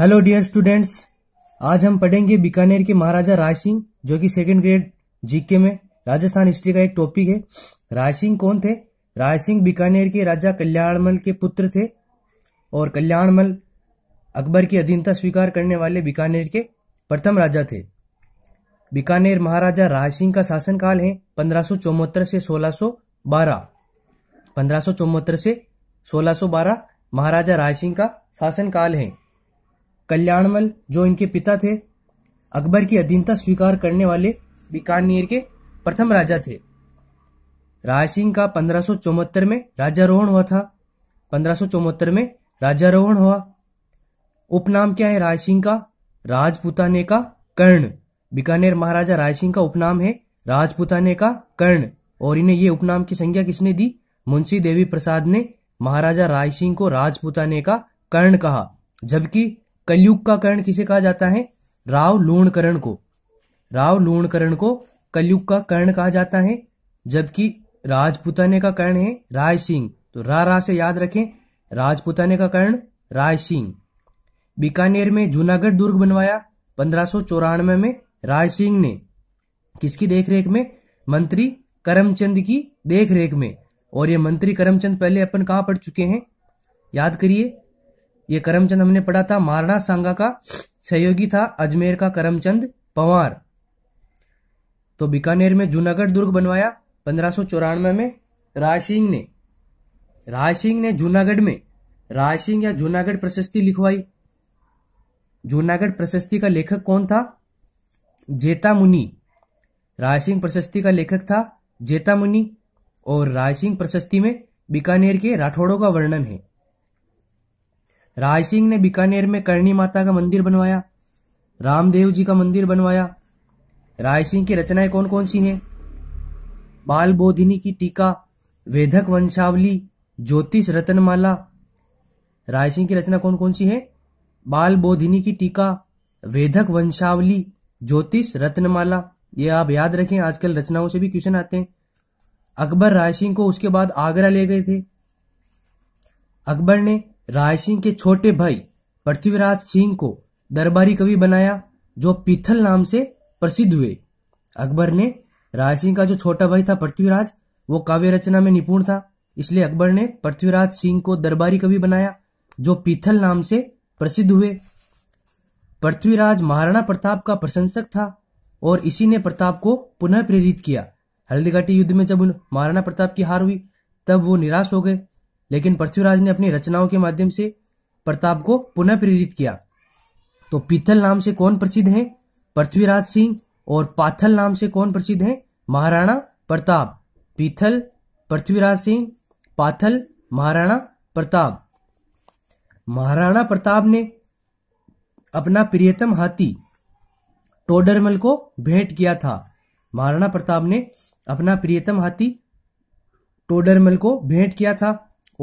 hello dear students आज हम पढ़ेंगे बीकानेर के महाराजा राय सिंह जो कि सेकंड ग्रेड जीके में राजस्थान हिस्ट्री का एक टॉपिक है राय सिंह कौन थे राय सिंह बीकानेर के राजा कल्याणमल के पुत्र थे और कल्याणमल अकबर की अधीनता स्वीकार करने वाले बीकानेर के प्रथम राजा थे बीकानेर महाराजा राय सिंह का शासनकाल है पंद्रह से सोलह पंद्रह से 1612 महाराजा राय सिंह का शासनकाल है कल्याणमल जो इनके पिता थे अकबर की अधीनता स्वीकार करने वाले बीकानेर के प्रथम राजा थे राज सिंह का पंद्रह में राजारोहण हुआ था पंद्रह में राजारोहण हुआ उपनाम क्या है राज सिंह का राजपुताने का कर्ण बीकानेर महाराजा राज सिंह का उपनाम है राजपुताने का कर्ण और इन्हें ये उपनाम की संज्ञा किसने दी मुंशी देवी प्रसाद ने महाराजा राय सिंह को राजपुताने का कर्ण कहा जबकि कलयुग का कर्ण किसे कहा जाता है राव लोणकरण को राव लोणकरण को कलयुग का कर्ण कहा जाता है जबकि राजपुताने का कर्ण है राय सिंह तो रा रा से याद रखें राजपुताने का कर्ण राय सिंह बीकानेर में जूनागढ़ दुर्ग बनवाया पंद्रह में राय सिंह ने किसकी देखरेख में मंत्री करमचंद की देखरेख में और ये मंत्री करमचंद पहले अपन कहा पढ़ चुके हैं याद करिए ये करमचंद हमने पढ़ा था मारणा सांगा का सहयोगी था अजमेर का करमचंद पवार तो बीकानेर में जूनागढ़ दुर्ग बनवाया पंद्रह में राय सिंह ने राय सिंह ने जूनागढ़ में राय सिंह या जूनागढ़ प्रशस्ति लिखवाई जूनागढ़ प्रशस्ति का लेखक कौन था जेता मुनि राय सिंह प्रशस्ति का लेखक था जेता मुनि और राय सिंह प्रशस्ति में बीकानेर के राठौड़ों का वर्णन है राय सिंह ने बीकानेर में करणी माता का मंदिर बनवाया रामदेव जी का मंदिर बनवाया राय सिंह की रचनाएं कौन कौन सी हैं बाल बोधिनी की टीका वेधक वंशावली ज्योतिष रतनमाला राय सिंह की रचना कौन कौन सी है बाल बोधिनी की टीका वेधक वंशावली ज्योतिष रत्नमाला ये आप याद रखें आजकल रचनाओं से भी क्वेश्चन आते हैं अकबर राय सिंह को उसके बाद आगरा ले गए थे अकबर ने राय सिंह के छोटे भाई पृथ्वीराज सिंह को दरबारी कवि बनाया जो पीथल नाम से प्रसिद्ध हुए अकबर ने राय सिंह का जो छोटा भाई था पृथ्वीराज वो काव्य रचना में निपुण था इसलिए अकबर ने पृथ्वीराज सिंह को दरबारी कवि बनाया जो पीथल नाम से प्रसिद्ध हुए पृथ्वीराज महाराणा प्रताप का प्रशंसक था और इसी ने प्रताप को पुनः प्रेरित किया हल्दीघाटी युद्ध में जब महाराणा प्रताप की हार हुई तब वो निराश हो गए लेकिन पृथ्वीराज ने अपनी रचनाओं के माध्यम से प्रताप को पुनः प्रेरित किया तो पीथल नाम से कौन प्रसिद्ध हैं पृथ्वीराज सिंह और पाथल नाम से कौन प्रसिद्ध हैं महाराणा प्रताप पीथल पृथ्वीराज सिंह पाथल महाराणा प्रताप महाराणा प्रताप ने अपना प्रियतम हाथी टोडरमल को भेंट किया था महाराणा प्रताप ने अपना प्रियतम हाथी टोडरमल को भेंट किया था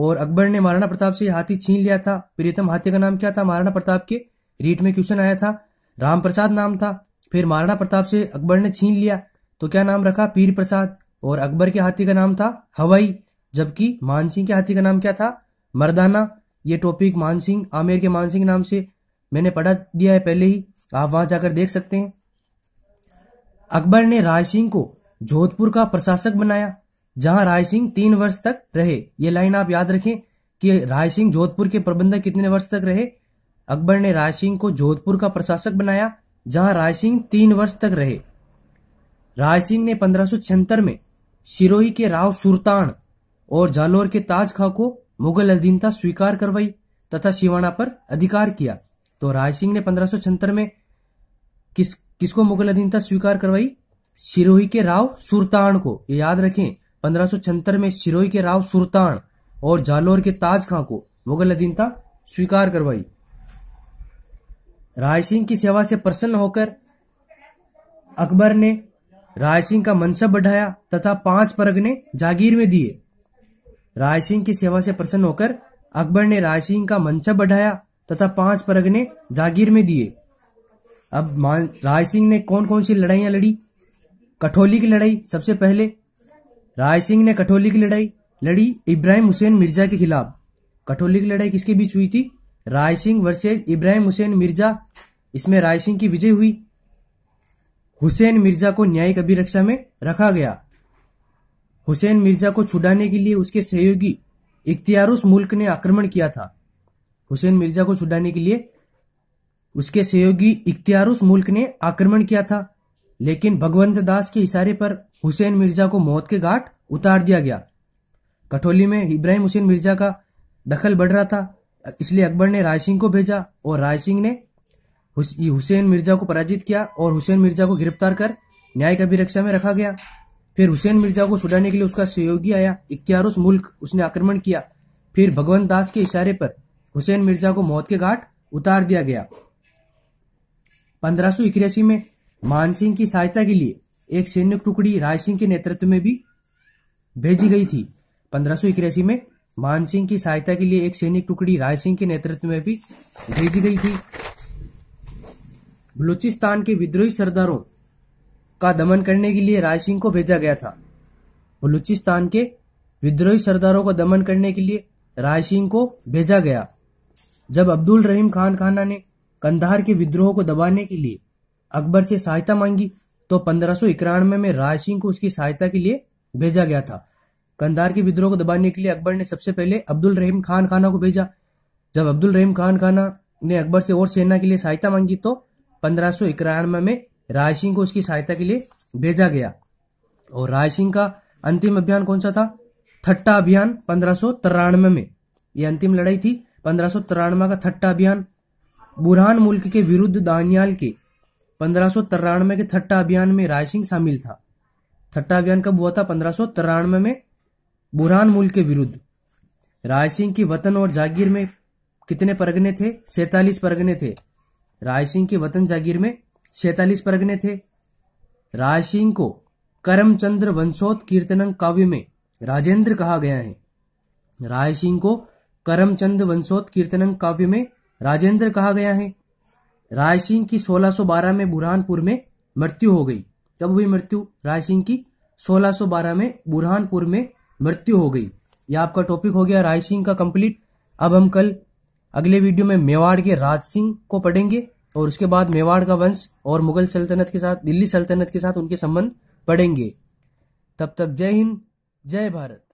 और अकबर ने महाराणा प्रताप से हाथी छीन लिया था प्रियतम हाथी का नाम क्या था महाराणा प्रताप के रीट में क्वेश्चन आया था राम प्रसाद नाम था फिर महाराणा प्रताप से अकबर ने छीन लिया तो क्या नाम रखा पीर प्रसाद और अकबर के हाथी का नाम था हवाई जबकि मानसिंह के हाथी का नाम क्या था मर्दाना ये टॉपिक मानसिंह आमिर के मानसिंह नाम से मैंने पढ़ा दिया है पहले ही आप वहां जाकर देख सकते हैं अकबर ने राय सिंह को जोधपुर का प्रशासक बनाया जहां राय सिंह तीन वर्ष तक रहे ये लाइन आप याद रखें कि राय सिंह जोधपुर के प्रबंधक कितने वर्ष तक रहे अकबर ने राय सिंह को जोधपुर का प्रशासक बनाया जहां राय सिंह तीन वर्ष तक रहे राय सिंह ने पंद्रह में सिरोही के राव सुरतान और जालोर के ताज खा को मुगल अधीनता स्वीकार करवाई तथा शिवाना पर अधिकार किया तो राय सिंह ने पंद्रह में किस किसको मुगल अधीनता स्वीकार करवाई सिरोही के राव सुरतान को ये याद रखें पंद्रह में सिरोही के राव सुल्तान और जालोर के ताज खां को मुगल अधीनता स्वीकार करवाई राय सिंह की सेवा से प्रसन्न होकर अकबर ने राय सिंह का मनसब बढ़ाया तथा पांच परगने जागीर में दिए राय सिंह की सेवा से प्रसन्न होकर अकबर ने राय सिंह का मनसब बढ़ाया तथा पांच परगने जागीर में दिए अब राय सिंह ने कौन कौन सी लड़ाइयां लड़ी कठोली की लड़ाई सबसे पहले राय सिंह ने कठोली की लड़ाई लड़ी इब्राहिम हुसैन मिर्जा के खिलाफ कठोली की लड़ाई किसके बीच हुई थी राय सिंह वर्सेज इब्राहिम हुसैन मिर्जा इसमें राय सिंह की विजय हुई हुसैन मिर्जा को न्यायिक अभिरक्षा में रखा गया हुसैन मिर्जा को छुड़ाने के लिए उसके सहयोगी इख्तियारुस मुल्क ने आक्रमण किया था हुसैन मिर्जा को छुड़ाने के लिए उसके सहयोगी इख्तियारुस मुल्क ने आक्रमण किया था लेकिन भगवंत दास के इशारे पर हुसैन मिर्जा को मौत के घाट उतार दिया गया कठोली में इब्राहिम हुसैन मिर्जा का दखल बढ़ रहा था इसलिए अकबर ने राय सिंह को भेजा और राय सिंह ने हुसैन मिर्जा को पराजित किया और हुसैन मिर्जा को गिरफ्तार कर न्यायिक अभिरक्षा में रखा गया फिर हुसैन मिर्जा को छुड़ाने के लिए उसका सहयोगी आया इक्यारोस मुल्क उसने आक्रमण किया फिर भगवंत दास के इशारे पर हुसैन मिर्जा को मौत के घाट उतार दिया गया पंद्रह में मानसिंह की सहायता के लिए एक सैन्य टुकड़ी राय सिंह के नेतृत्व में भी भेजी गई थी पंद्रह में मान सिंह की सहायता के लिए एक सैनिक टुकड़ी राय सिंह के नेतृत्व में भी भेजी गई थी बलूचिस्तान के विद्रोही सरदारों का दमन करने के लिए राय सिंह को भेजा गया था बलूचिस्तान के विद्रोही सरदारों को दमन करने के लिए राय सिंह को भेजा गया जब अब्दुल रहीम खान खाना ने कंधार के विद्रोह को दबाने के लिए अकबर से सहायता मांगी तो पंद्रह में राज सिंह को उसकी सहायता के लिए भेजा गया था कंधार के विद्रोह को दबाने के लिए अकबर ने सबसे पहले अब्दुल रहीम खान खाना को भेजा जब अब्दुल रहीम खान खाना ने अकबर से और सेना के लिए सहायता मांगी तो पंद्रह में राय सिंह को उसकी सहायता के लिए भेजा गया और राय सिंह का अंतिम अभियान कौन सा था थट्टा अभियान पंद्रह में यह अंतिम लड़ाई थी पंद्रह का थट्टा अभियान बुरहान मुल्क के विरुद्ध दानियाल के पंद्रह के थट्टा अभियान में राय सिंह शामिल था थट्टा अभियान कब हुआ था पंद्रह में बुरहान मूल के विरुद्ध राय सिंह की वतन और जागीर में कितने परगने थे सैतालीस परगने थे राय सिंह के वतन जागीर में सैतालीस परगने थे राय सिंह को करमचंद्र वंशोत कीर्तनंग काव्य में राजेंद्र कहा गया है राय सिंह को करमचंद वंशोत कीर्तनंग काव्य में राजेंद्र कहा गया है राय सिंह की 1612 में बुरहानपुर में मृत्यु हो गई कब हुई मृत्यु राय सिंह की 1612 में बुरहानपुर में मृत्यु हो गई यह आपका टॉपिक हो गया राय सिंह का कंप्लीट अब हम कल अगले वीडियो में मेवाड़ के राज सिंह को पढ़ेंगे और उसके बाद मेवाड़ का वंश और मुगल सल्तनत के साथ दिल्ली सल्तनत के साथ उनके संबंध पढ़ेंगे तब तक जय हिंद जय भारत